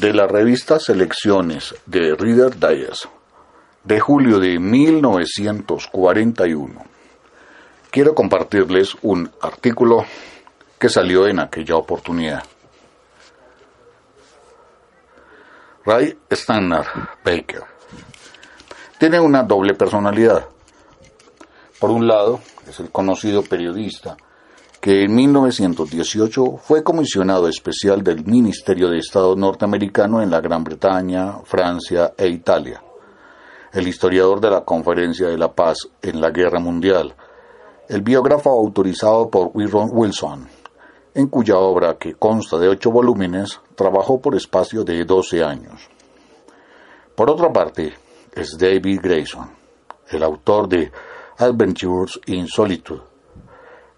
de la revista Selecciones de Reader Dias, de julio de 1941. Quiero compartirles un artículo que salió en aquella oportunidad. Ray Stannard Baker tiene una doble personalidad. Por un lado, es el conocido periodista que en 1918 fue comisionado especial del Ministerio de Estado norteamericano en la Gran Bretaña, Francia e Italia. El historiador de la Conferencia de la Paz en la Guerra Mundial, el biógrafo autorizado por Wilson, en cuya obra, que consta de ocho volúmenes, trabajó por espacio de 12 años. Por otra parte, es David Grayson, el autor de Adventures in Solitude,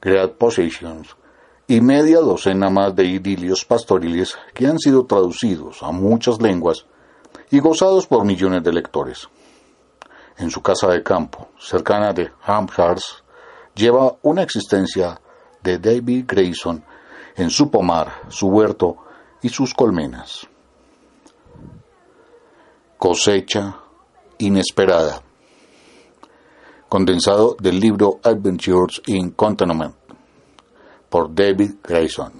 Great Possessions, y media docena más de idilios pastoriles que han sido traducidos a muchas lenguas y gozados por millones de lectores. En su casa de campo, cercana de Hampshire, lleva una existencia de David Grayson en su pomar, su huerto y sus colmenas. Cosecha inesperada. Condensado del libro Adventures in Containment por David Grayson.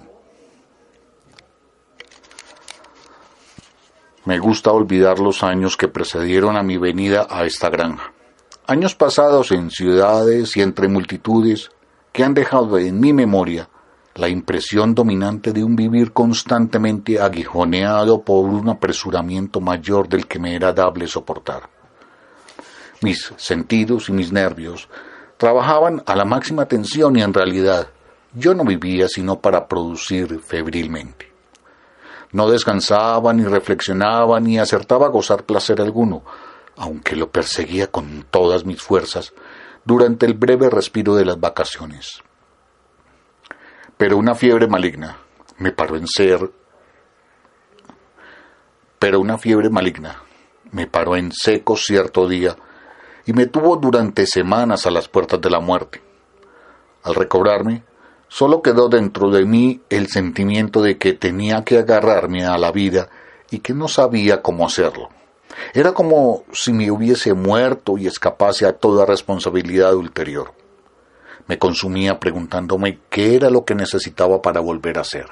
Me gusta olvidar los años que precedieron a mi venida a esta granja. Años pasados en ciudades y entre multitudes que han dejado en mi memoria la impresión dominante de un vivir constantemente aguijoneado por un apresuramiento mayor del que me era dable soportar. Mis sentidos y mis nervios trabajaban a la máxima tensión y en realidad yo no vivía sino para producir febrilmente. No descansaba, ni reflexionaba, ni acertaba a gozar placer alguno, aunque lo perseguía con todas mis fuerzas durante el breve respiro de las vacaciones. Pero una fiebre maligna me paró en ser. Pero una fiebre maligna me paró en seco cierto día y me tuvo durante semanas a las puertas de la muerte. Al recobrarme, Solo quedó dentro de mí el sentimiento de que tenía que agarrarme a la vida y que no sabía cómo hacerlo. Era como si me hubiese muerto y escapase a toda responsabilidad ulterior. Me consumía preguntándome qué era lo que necesitaba para volver a ser.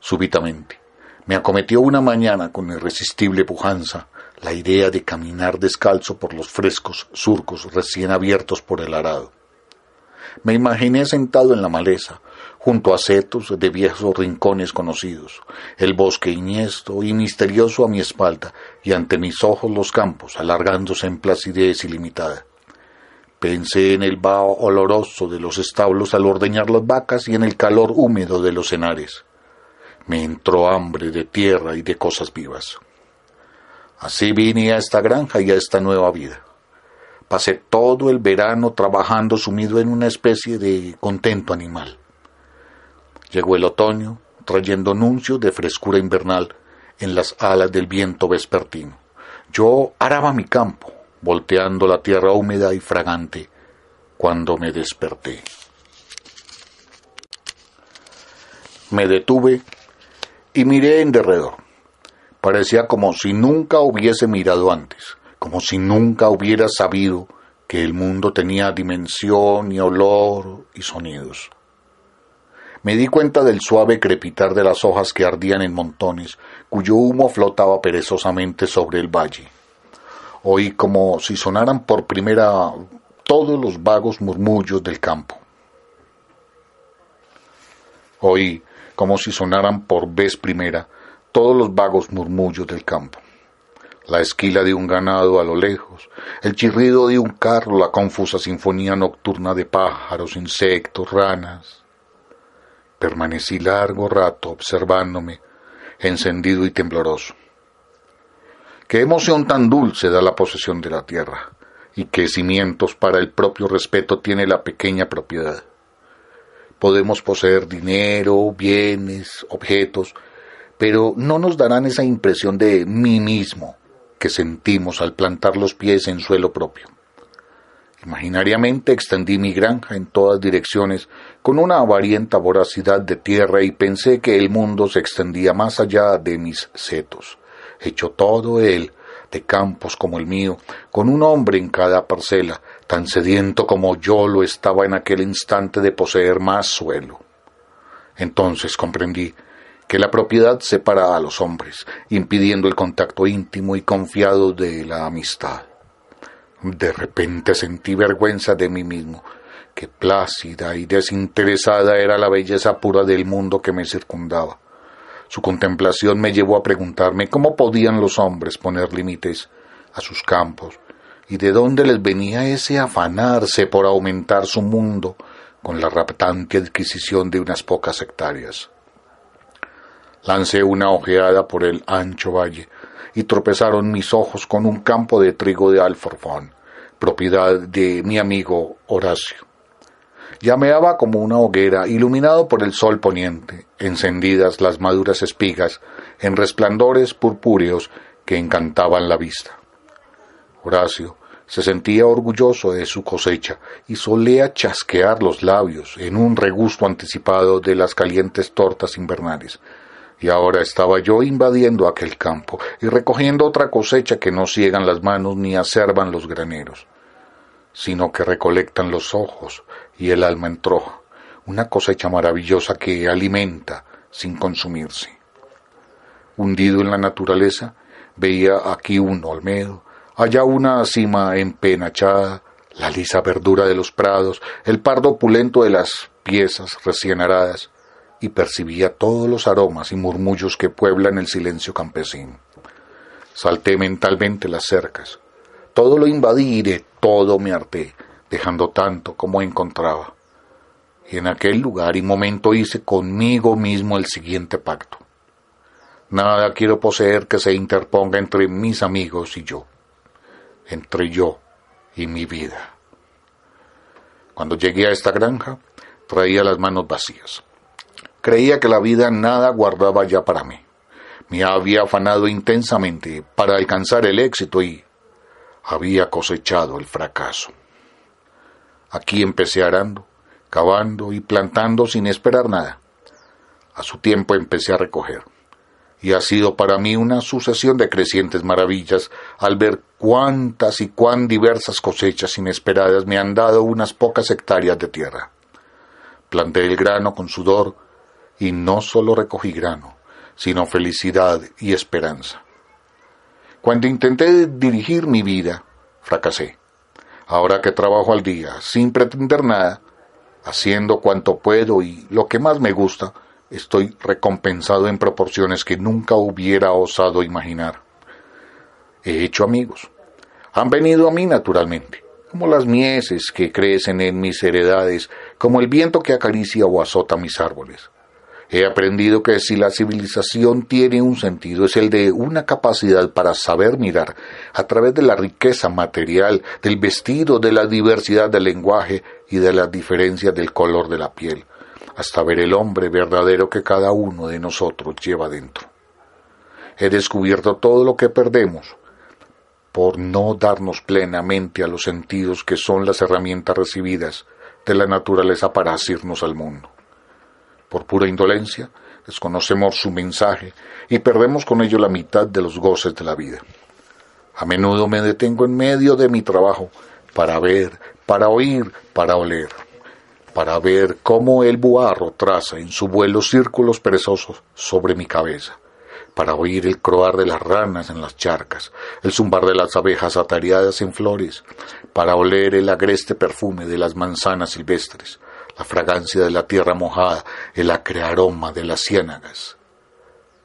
Súbitamente, me acometió una mañana con irresistible pujanza la idea de caminar descalzo por los frescos surcos recién abiertos por el arado. Me imaginé sentado en la maleza, junto a setos de viejos rincones conocidos, el bosque iniesto y misterioso a mi espalda, y ante mis ojos los campos, alargándose en placidez ilimitada. Pensé en el vaho oloroso de los establos al ordeñar las vacas y en el calor húmedo de los cenares. Me entró hambre de tierra y de cosas vivas. Así vine a esta granja y a esta nueva vida. Pasé todo el verano trabajando sumido en una especie de contento animal. Llegó el otoño, trayendo anuncios de frescura invernal en las alas del viento vespertino. Yo araba mi campo, volteando la tierra húmeda y fragante, cuando me desperté. Me detuve y miré en derredor. Parecía como si nunca hubiese mirado antes como si nunca hubiera sabido que el mundo tenía dimensión y olor y sonidos. Me di cuenta del suave crepitar de las hojas que ardían en montones, cuyo humo flotaba perezosamente sobre el valle. Oí como si sonaran por primera todos los vagos murmullos del campo. Oí como si sonaran por vez primera todos los vagos murmullos del campo la esquila de un ganado a lo lejos, el chirrido de un carro, la confusa sinfonía nocturna de pájaros, insectos, ranas. Permanecí largo rato observándome, encendido y tembloroso. Qué emoción tan dulce da la posesión de la tierra, y qué cimientos para el propio respeto tiene la pequeña propiedad. Podemos poseer dinero, bienes, objetos, pero no nos darán esa impresión de mí mismo, que sentimos al plantar los pies en suelo propio. Imaginariamente extendí mi granja en todas direcciones con una avarienta voracidad de tierra y pensé que el mundo se extendía más allá de mis setos, hecho todo él de campos como el mío, con un hombre en cada parcela, tan sediento como yo lo estaba en aquel instante de poseer más suelo. Entonces comprendí que la propiedad separa a los hombres, impidiendo el contacto íntimo y confiado de la amistad. De repente sentí vergüenza de mí mismo. que plácida y desinteresada era la belleza pura del mundo que me circundaba. Su contemplación me llevó a preguntarme cómo podían los hombres poner límites a sus campos y de dónde les venía ese afanarse por aumentar su mundo con la raptante adquisición de unas pocas hectáreas. Lancé una ojeada por el ancho valle y tropezaron mis ojos con un campo de trigo de alforfón, propiedad de mi amigo Horacio. Llameaba como una hoguera, iluminado por el sol poniente, encendidas las maduras espigas en resplandores purpúreos que encantaban la vista. Horacio se sentía orgulloso de su cosecha y solía chasquear los labios en un regusto anticipado de las calientes tortas invernales, y ahora estaba yo invadiendo aquel campo y recogiendo otra cosecha que no ciegan las manos ni acerban los graneros, sino que recolectan los ojos y el alma entró una cosecha maravillosa que alimenta sin consumirse. Hundido en la naturaleza, veía aquí un olmedo, allá una cima empenachada, la lisa verdura de los prados, el pardo opulento de las piezas recién aradas, y percibía todos los aromas y murmullos que pueblan el silencio campesino. Salté mentalmente las cercas. Todo lo invadí todo me harté, dejando tanto como encontraba. Y en aquel lugar y momento hice conmigo mismo el siguiente pacto. Nada quiero poseer que se interponga entre mis amigos y yo, entre yo y mi vida. Cuando llegué a esta granja, traía las manos vacías. Creía que la vida nada guardaba ya para mí. Me había afanado intensamente para alcanzar el éxito y había cosechado el fracaso. Aquí empecé arando, cavando y plantando sin esperar nada. A su tiempo empecé a recoger. Y ha sido para mí una sucesión de crecientes maravillas al ver cuántas y cuán diversas cosechas inesperadas me han dado unas pocas hectáreas de tierra. Planté el grano con sudor, y no solo recogí grano, sino felicidad y esperanza. Cuando intenté dirigir mi vida, fracasé. Ahora que trabajo al día, sin pretender nada, haciendo cuanto puedo y lo que más me gusta, estoy recompensado en proporciones que nunca hubiera osado imaginar. He hecho amigos. Han venido a mí naturalmente, como las mieses que crecen en mis heredades, como el viento que acaricia o azota mis árboles. He aprendido que si la civilización tiene un sentido es el de una capacidad para saber mirar a través de la riqueza material, del vestido, de la diversidad del lenguaje y de las diferencias del color de la piel, hasta ver el hombre verdadero que cada uno de nosotros lleva dentro. He descubierto todo lo que perdemos por no darnos plenamente a los sentidos que son las herramientas recibidas de la naturaleza para asirnos al mundo por pura indolencia, desconocemos su mensaje y perdemos con ello la mitad de los goces de la vida. A menudo me detengo en medio de mi trabajo para ver, para oír, para oler, para ver cómo el buarro traza en su vuelo círculos perezosos sobre mi cabeza, para oír el croar de las ranas en las charcas, el zumbar de las abejas atareadas en flores, para oler el agreste perfume de las manzanas silvestres, la fragancia de la tierra mojada, el acre aroma de las ciénagas.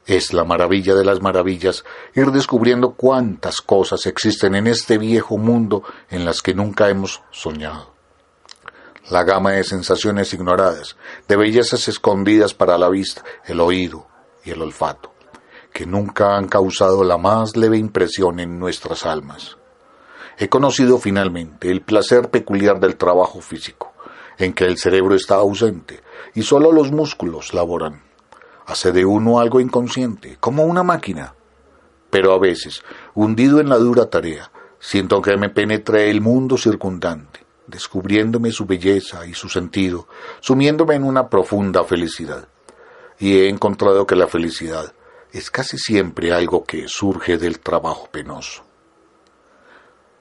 Es la maravilla de las maravillas ir descubriendo cuántas cosas existen en este viejo mundo en las que nunca hemos soñado. La gama de sensaciones ignoradas, de bellezas escondidas para la vista, el oído y el olfato, que nunca han causado la más leve impresión en nuestras almas. He conocido finalmente el placer peculiar del trabajo físico en que el cerebro está ausente y solo los músculos laboran. Hace de uno algo inconsciente, como una máquina. Pero a veces, hundido en la dura tarea, siento que me penetra el mundo circundante, descubriéndome su belleza y su sentido, sumiéndome en una profunda felicidad. Y he encontrado que la felicidad es casi siempre algo que surge del trabajo penoso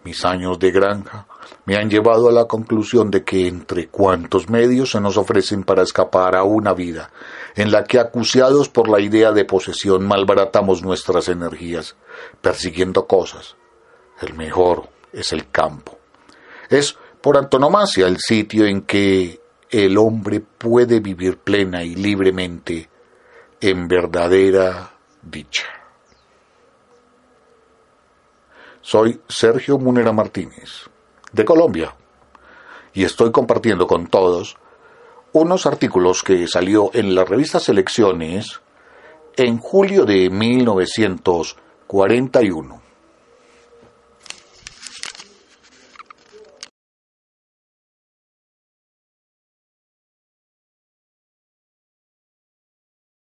mis años de granja, me han llevado a la conclusión de que entre cuantos medios se nos ofrecen para escapar a una vida, en la que acuciados por la idea de posesión malbaratamos nuestras energías, persiguiendo cosas, el mejor es el campo. Es por antonomasia el sitio en que el hombre puede vivir plena y libremente en verdadera dicha. Soy Sergio Munera Martínez, de Colombia, y estoy compartiendo con todos unos artículos que salió en la revista Selecciones en julio de 1941.